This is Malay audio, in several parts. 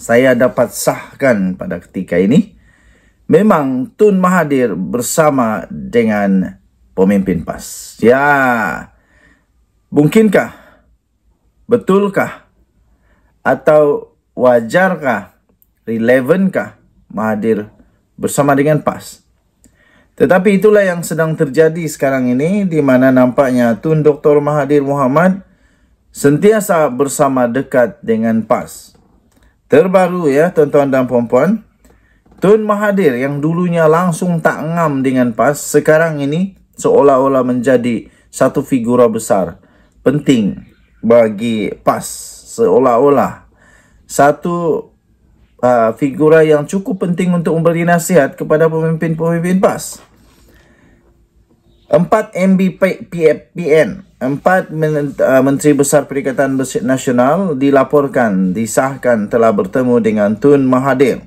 saya dapat sahkan pada ketika ini memang Tun Mahathir bersama dengan pemimpin PAS. Ya. Mungkinkah? Betulkah? Atau wajarkah? Relevankah Mahathir bersama dengan PAS? Tetapi itulah yang sedang terjadi sekarang ini di mana nampaknya Tun Dr. Mahathir Muhammad sentiasa bersama dekat dengan PAS terbaru ya tuan-tuan dan puan-puan Tun Mahathir yang dulunya langsung tak ngam dengan PAS sekarang ini seolah-olah menjadi satu figura besar penting bagi PAS seolah-olah satu uh, figura yang cukup penting untuk memberi nasihat kepada pemimpin-pemimpin PAS Empat MB PN Empat uh, Menteri Besar Perikatan Besar Nasional dilaporkan disahkan telah bertemu dengan Tun Mahathir.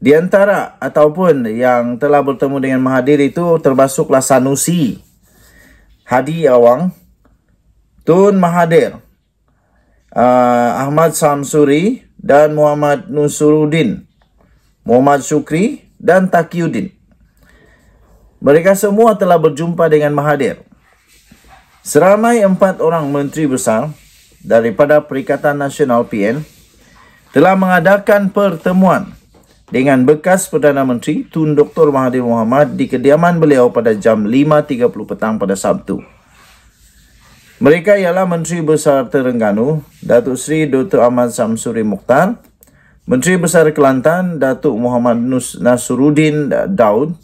Di antara ataupun yang telah bertemu dengan Mahathir itu termasuklah Sanusi, Hadi Awang, Tun Mahathir, uh, Ahmad Samsuri dan Muhammad Nusruddin, Muhammad Sukri dan Takiuddin. Mereka semua telah berjumpa dengan Mahathir. Seramai empat orang menteri besar daripada Perikatan Nasional PN telah mengadakan pertemuan dengan bekas Perdana Menteri Tun Dr. Mahathir Mohamad di kediaman beliau pada jam 5.30 petang pada Sabtu. Mereka ialah Menteri Besar Terengganu, Datuk Seri Dr. Ahmad Samsuri Mukhtar, Menteri Besar Kelantan, Datuk Muhammad Nus Nasruddin Daud,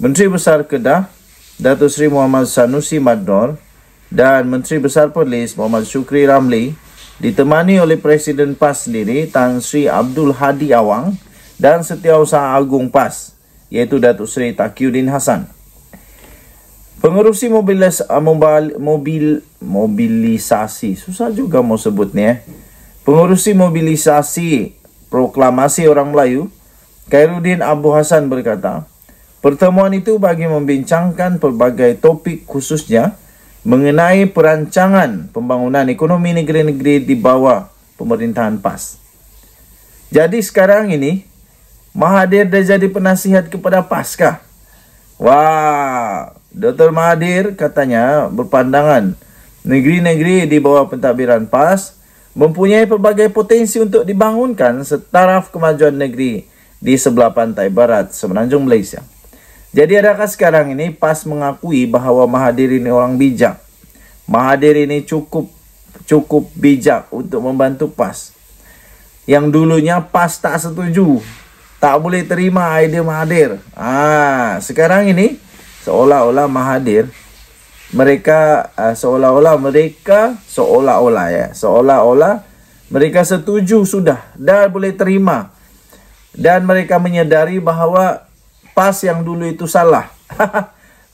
Menteri Besar Kedah, Datuk Seri Muhammad Sanusi Madnor, dan Menteri Besar Perlis Muhammad Syukri Ramli ditemani oleh Presiden PAS sendiri Tan Sri Abdul Hadi Awang dan Setiausaha Agung PAS iaitu Datuk Seri Takiuddin Hasan. Pengurusi mobilis, uh, mobil, mobil, mobilisasi, susah juga mau sebut ni eh. Pengurusi mobilisasi proklamasi orang Melayu, Khairuddin Abu Hasan berkata, pertemuan itu bagi membincangkan pelbagai topik khususnya mengenai perancangan pembangunan ekonomi negeri-negeri di bawah pemerintahan PAS. Jadi sekarang ini, Mahathir dah jadi penasihat kepada PAS kah? Wah, Dr. Mahathir katanya berpandangan negeri-negeri di bawah pentadbiran PAS mempunyai pelbagai potensi untuk dibangunkan setaraf kemajuan negeri di sebelah pantai barat semenanjung Malaysia. Jadi adakah sekarang ini PAS mengakui bahawa Mahadir ini orang bijak? Mahadir ini cukup cukup bijak untuk membantu PAS. Yang dulunya PAS tak setuju. Tak boleh terima ide Mahadir. Ah, ha, sekarang ini seolah-olah Mahadir mereka uh, seolah-olah mereka seolah-olah ya, seolah-olah mereka setuju sudah dan boleh terima. Dan mereka menyadari bahawa pas yang dulu itu salah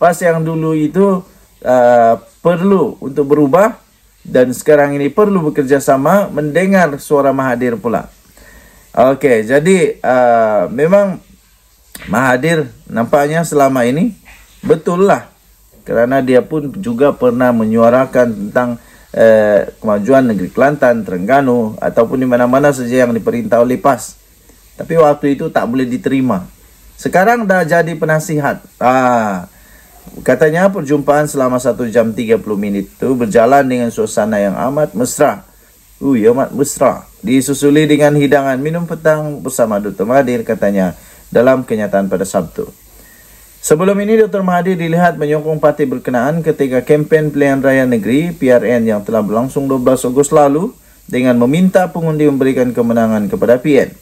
pas yang dulu itu uh, perlu untuk berubah dan sekarang ini perlu bekerjasama mendengar suara Mahadir pula oke okay, jadi uh, memang Mahadir nampaknya selama ini betul lah kerana dia pun juga pernah menyuarakan tentang eh, kemajuan negeri Kelantan, Terengganu ataupun di mana-mana saja yang diperintah oleh PAS. Tapi waktu itu tak boleh diterima. Sekarang dah jadi penasihat. Ah. Katanya perjumpaan selama 1 jam 30 minit itu berjalan dengan suasana yang amat mesra. Ui, amat mesra. Disusuli dengan hidangan minum petang bersama Dr. Mahathir katanya dalam kenyataan pada Sabtu. Sebelum ini Dr. Mahathir dilihat menyokong parti berkenaan ketika kempen pilihan raya negeri PRN yang telah berlangsung 12 Ogos lalu dengan meminta pengundi memberikan kemenangan kepada PN.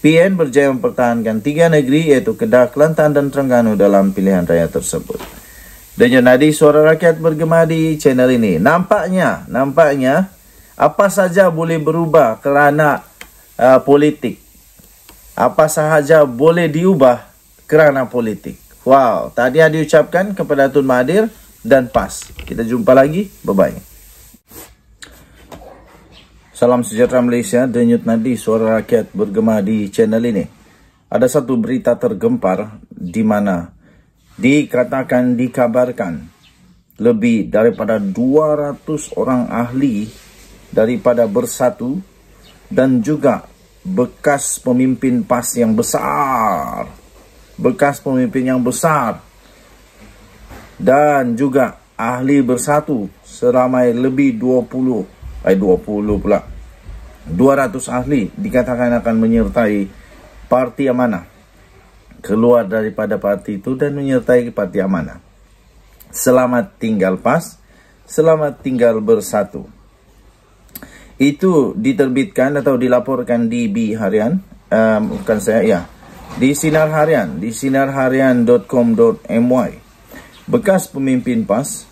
PN berjaya mempertahankan tiga negeri iaitu Kedah, Kelantan dan Terengganu dalam pilihan raya tersebut. Dan yang nadi suara rakyat bergema di channel ini. Nampaknya, nampaknya apa saja boleh berubah kerana uh, politik. Apa sahaja boleh diubah kerana politik. Wow, tadi ada diucapkan kepada Tun Mahathir dan PAS. Kita jumpa lagi. Bye-bye. Salam sejahtera Malaysia, Denyut Nadi, Suara Rakyat bergema di channel ini. Ada satu berita tergempar di mana dikatakan, dikabarkan lebih daripada 200 orang ahli daripada bersatu dan juga bekas pemimpin PAS yang besar. Bekas pemimpin yang besar dan juga ahli bersatu seramai lebih 20 orang ayat 20 pula 200 ahli dikatakan akan menyertai parti amanah keluar daripada parti itu dan menyertai parti amanah selamat tinggal pas selamat tinggal bersatu itu diterbitkan atau dilaporkan di B harian um, bukan saya ya di sinar harian di sinarharian.com.my bekas pemimpin pas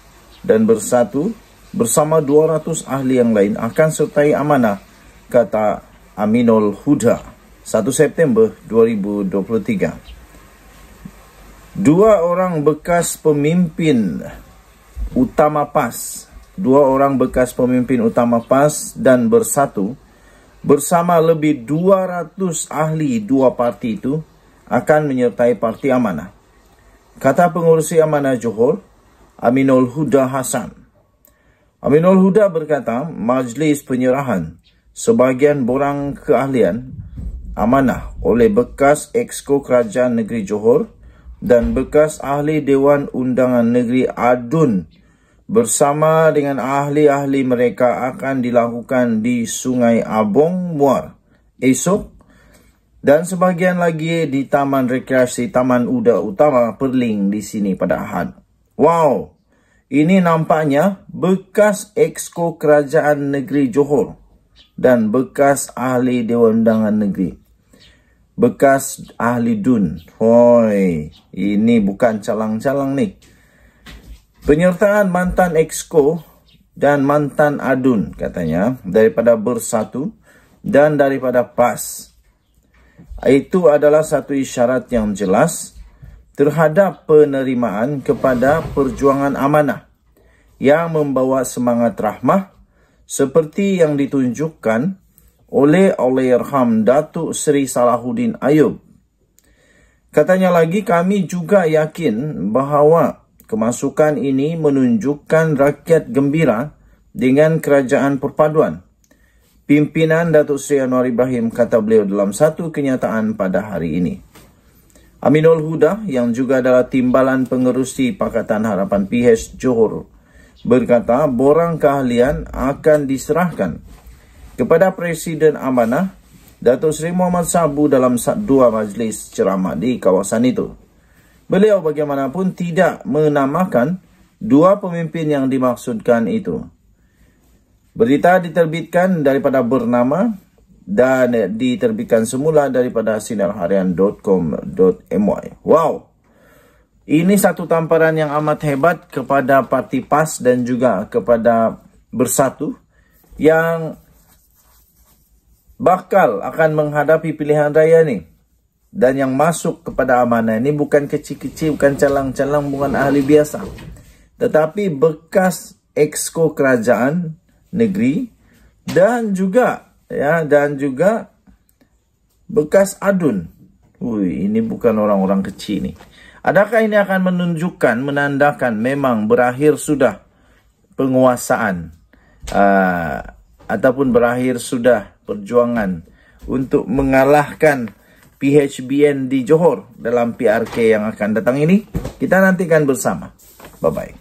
dan bersatu bersama 200 ahli yang lain akan sertai amanah kata Aminul Huda 1 September 2023 Dua orang bekas pemimpin utama PAS dua orang bekas pemimpin utama PAS dan bersatu bersama lebih 200 ahli dua parti itu akan menyertai parti amanah kata pengurusi amanah Johor Aminul Huda Hassan Aminul Huda berkata, majlis penyerahan sebahagian borang keahlian amanah oleh bekas Exko Kerajaan Negeri Johor dan bekas ahli Dewan Undangan Negeri Adun bersama dengan ahli-ahli mereka akan dilakukan di Sungai Abong Muar esok dan sebahagian lagi di Taman Rekreasi Taman Uda Utama Perling di sini pada Ahad. Wow! Ini nampaknya bekas exco kerajaan negeri Johor dan bekas ahli Dewan Undangan Negeri. Bekas ahli DUN. Hoi, ini bukan calang-calang ni. Penyertaan mantan exco dan mantan ADUN katanya daripada Bersatu dan daripada PAS. Itu adalah satu isyarat yang jelas terhadap penerimaan kepada perjuangan amanah yang membawa semangat rahmah seperti yang ditunjukkan oleh oleh Allahyarham Datuk Seri Salahuddin Ayub. Katanya lagi kami juga yakin bahawa kemasukan ini menunjukkan rakyat gembira dengan kerajaan perpaduan. Pimpinan Datuk Seri Anwar Ibrahim kata beliau dalam satu kenyataan pada hari ini. Aminul Huda yang juga adalah timbalan pengerusi Pakatan Harapan PH Johor berkata borang keahlian akan diserahkan kepada Presiden Amanah Dato' Sri Muhammad Sabu dalam dua majlis ceramah di kawasan itu. Beliau bagaimanapun tidak menamakan dua pemimpin yang dimaksudkan itu. Berita diterbitkan daripada bernama dan diterbitkan semula daripada sinarharian.com.my. Wow. Ini satu tamparan yang amat hebat kepada parti PAS dan juga kepada Bersatu yang bakal akan menghadapi pilihan raya ni dan yang masuk kepada amanah ini bukan kecil-kecil, bukan calang-calang, bukan ahli biasa. Tetapi bekas exco kerajaan negeri dan juga ya dan juga bekas adun. Wih, ini bukan orang-orang kecil ini. Adakah ini akan menunjukkan, menandakan memang berakhir sudah penguasaan uh, ataupun berakhir sudah perjuangan untuk mengalahkan PHBN di Johor dalam PRK yang akan datang ini? Kita nantikan bersama. Bye-bye.